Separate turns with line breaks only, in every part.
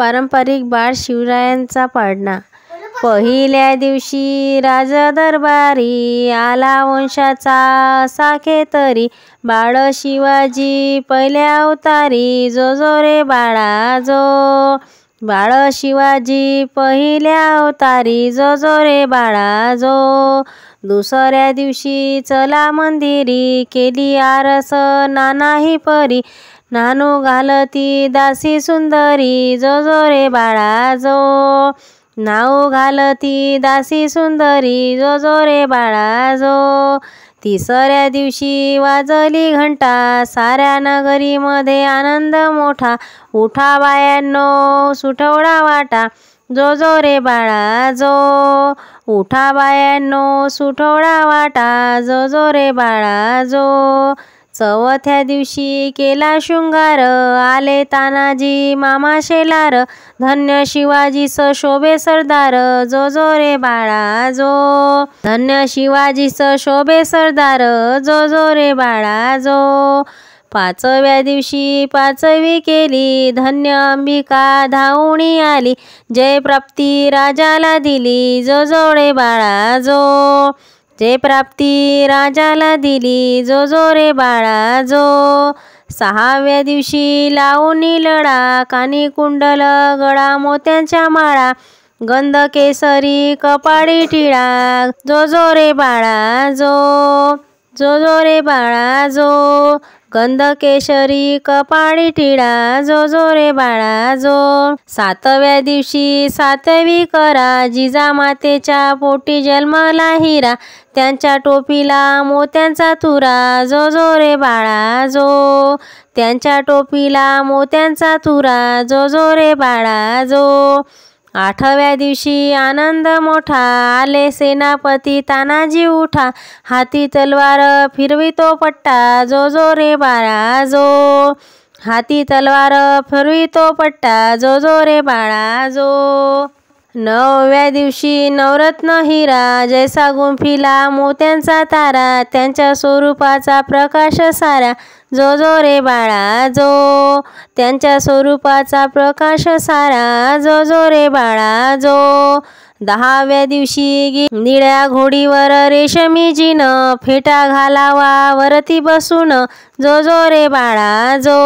पारंपरिक बाळ शिवरायांचा पाडणा पहिल्या दिवशी राजदरबारी दरबारी आला वंशाचा साखे तरी बाळ शिवाजी पहिल्या अवतारी जो जो रे बाळा जो बाळ शिवाजी पहिल्या अवतारी जो जो रे बाळा जो दुसऱ्या दिवशी चला मंदिरी केली आरस नानाही परी नानू घालती दासी सुंदरी जो जो रे बाळा जो नाऊ घालती दासी सुंदरी जो जो रे बाळा जो तिसऱ्या दिवशी वाजली घंटा साऱ्या नगरीमध्ये आनंद मोठा उठा बायांनो सुठवडा वाटा जो जो रे बाळा जो उठा बायांनो सुठवडा वाटा जो जो रे बाळा जो चौथ्या दिवशी केला शृंगार आले तानाजी मामा शेलार धन्य शिवाजी शोभे सरदार जो जो बाळा जो धन्य शिवाजी शोभे सरदार जो जो रे बाळा जो पाचव्या दिवशी पाचवी केली धन्य अंबिका धावणी आली जयप्राप्ती राजाला दिली जो जोडे बाळा जो जे प्राप्ती राजाला दिली जो जो रे बाळा जो सहाव्या दिवशी लावणी लढा कानी कुंडल गळा मोत्यांच्या माळा गंध केसरी कपाळी टिळा जो जो रे बाळा जो जो जो रे बाळा जो गंध केशरी कपाळी टिळा जो जो रे बाळा जो सातव्या दिवशी सातवी करा जिजा मातेच्या पोटी जन्मला हिरा त्यांच्या टोपीला मोत्यांचा तुरा जो जो रे बाळा जो त्यांच्या टोपीला मोत्यांचा तुरा जो जो रे बाळा जो आठव्या दिवशी आनंद मोठा आले सेनापती तानाजी उठा हाती तलवार फिरवितो पट्टा जो जो रे बाळा जो हाती तलवार फिरवितो पट्टा जो जो रे बाळा जो नवव्या दिवशी नवरत्न हिरा जैसा गुंफिला मोत्यांचा तारा त्यांच्या स्वरूपाचा प्रकाश सारा जो जो रे बाळा जो त्यांच्या स्वरूपाचा प्रकाश सारा जो जो रे बाळा जो दहाव्या दिवशी निळ्या घोडीवर रेशमी जिन फेटा घालावा वरती बसून जो जो रे बाळा जो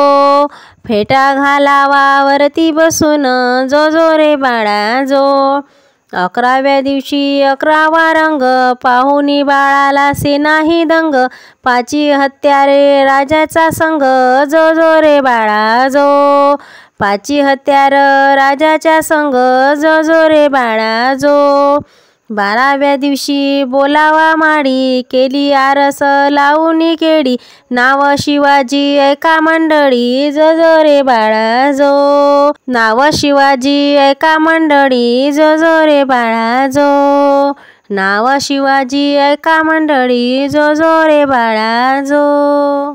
फेटा घालावा वरती बसून जो जो रे बाळा जो अकराव्या दिवशी अकरावा रंग पाहुनी बाळाला से नाही दंग पाची हत्यारे राजाचा संग जो जो रे बाळा जो पाची हत्यार राजाच्या संग जो जो रे बाळा जो बाराव्या दिवशी बोलावा माडी केली आरस लावूनी केडी नाव शिवाजी ऐका मंडळी जो रे बाळा जो नाव शिवाजी ऐका मंडळी जो रे बाळा जो नाव शिवाजी ऐका मंडळी जो रे बाळा जो